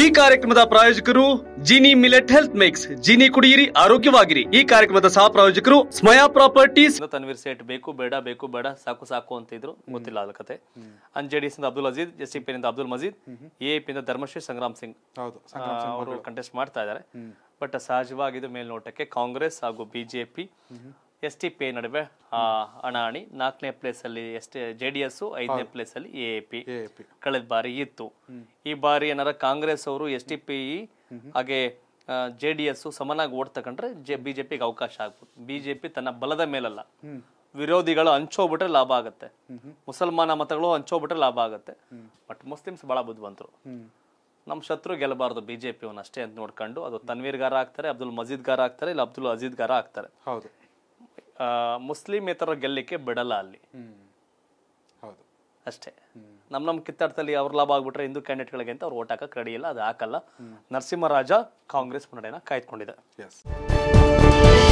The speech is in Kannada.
ಈ ಕಾರ್ಯಕ್ರಮದ ಪ್ರಾಯೋಜಕರು Jini millet health mix Jini ಕುಡಿಯಿರಿ ಆರೋಗ್ಯವಾಗಿರಿ ಈ ಕಾರ್ಯಕ್ರಮದ ಸಹ ಪ್ರಾಯೋಜಕರು ಸ್ಮಯಾ ಪ್ರಾಪರ್ಟೀಸ್ ತನ್ವೀರ್ ಸೇಟ್ ಬೇಕು ಬೇಡ ಬೇಕು ಬೇಡ ಸಾಕು ಸಾಕು ಅಂತ ಇದ್ರು ಗೊತ್ತಿಲ್ಲ ಅದ ಕತೆ ಅಂಜೆಡಿಎಸ್ ಇಂದ ಅಬ್ದುಲ್ ಅಜೀದ್ ಎಸ್ ಪಿ ಇಂದ ಅಬ್ದುಲ್ ಮಜೀದ್ ಎ ಇಂದ ಧರ್ಮಶ್ರೀ ಸಂಗ್ರಾಮ್ ಸಿಂಗ್ ಅವರು ಕಂಟೆಸ್ಟ್ ಮಾಡ್ತಾ ಇದ್ದಾರೆ ಬಟ್ ಸಹಜವಾಗಿ ಇದು ಮೇಲ್ನೋಟಕ್ಕೆ ಕಾಂಗ್ರೆಸ್ ಹಾಗೂ ಬಿಜೆಪಿ ಎಸ್ ಟಿ ಪಿ ನಡುವೆ ಅಣಾಣಿ ನಾಲ್ಕನೇ ಪ್ಲೇಸ್ ಅಲ್ಲಿ ಎಸ್ಟಿ ಟಿ ಜೆ ಡಿ ಎಸ್ ಐದನೇ ಪ್ಲೇಸ್ ಅಲ್ಲಿ ಎ ಪಿ ಕಳೆದ ಬಾರಿ ಇತ್ತು ಈ ಬಾರಿ ಏನಾರ ಕಾಂಗ್ರೆಸ್ ಅವರು ಎಸ್ ಟಿ ಪಿ ಹಾಗೆ ಜೆ ಡಿ ಎಸ್ ಸಮನಾಗಿ ಓಟ್ ಜೆ ಬಿಜೆಪಿಗೆ ಅವಕಾಶ ಆಗ್ಬೋದು ಬಿಜೆಪಿ ತನ್ನ ಬಲದ ಮೇಲಲ್ಲ ವಿರೋಧಿಗಳು ಹಂಚೋಗ್ಬಿಟ್ರೆ ಲಾಭ ಆಗುತ್ತೆ ಮುಸಲ್ಮಾನ ಮತಗಳು ಹಂಚೋಗ್ಬಿಟ್ರೆ ಲಾಭ ಆಗುತ್ತೆ ಬಟ್ ಮುಸ್ಲಿಮ್ಸ್ ಬಹಳ ಬುದ್ಧಿವಂತರು ನಮ್ಮ ಶತ್ರು ಗೆಲ್ಲಬಾರದು ಬಿಜೆಪಿಯವನ್ನ ಅಷ್ಟೇ ಅಂತ ನೋಡ್ಕೊಂಡು ಅದು ತನ್ವೀರ್ ಗಾರ ಆಗ್ತಾರೆ ಅಬ್ದುಲ್ ಮಜೀದ್ ಗಾರ ಆಗ್ತಾರೆ ಇಲ್ಲ ಅಬ್ದುಲ್ ಅಜೀದ್ ಗಾರ ಆಗ್ತಾರೆ ಮುಸ್ಲಿಮೇತರ ಗೆಲ್ಲಕ್ಕೆ ಬಿಡಲ್ಲ ಅಲ್ಲಿ ಹೌದು ಅಷ್ಟೇ ನಮ್ಮ ನಮ್ಮ ಕಿತ್ತಾಟದಲ್ಲಿ ಅವ್ರ ಲಾಭ ಆಗ್ಬಿಟ್ರೆ ಹಿಂದೂ ಕ್ಯಾಂಡಿಡೇಟ್ಗಳಿಗೆ ಅಂತ ಅವ್ರು ಓಟ್ ಹಾಕಕ್ಕೆ ರೆಡಿ ಇಲ್ಲ ಅದು ಹಾಕಲ್ಲ ನರಸಿಂಹರಾಜ ಕಾಂಗ್ರೆಸ್ ಮುನ್ನಡೆಯನ್ನು ಕಾಯ್ದುಕೊಂಡಿದೆ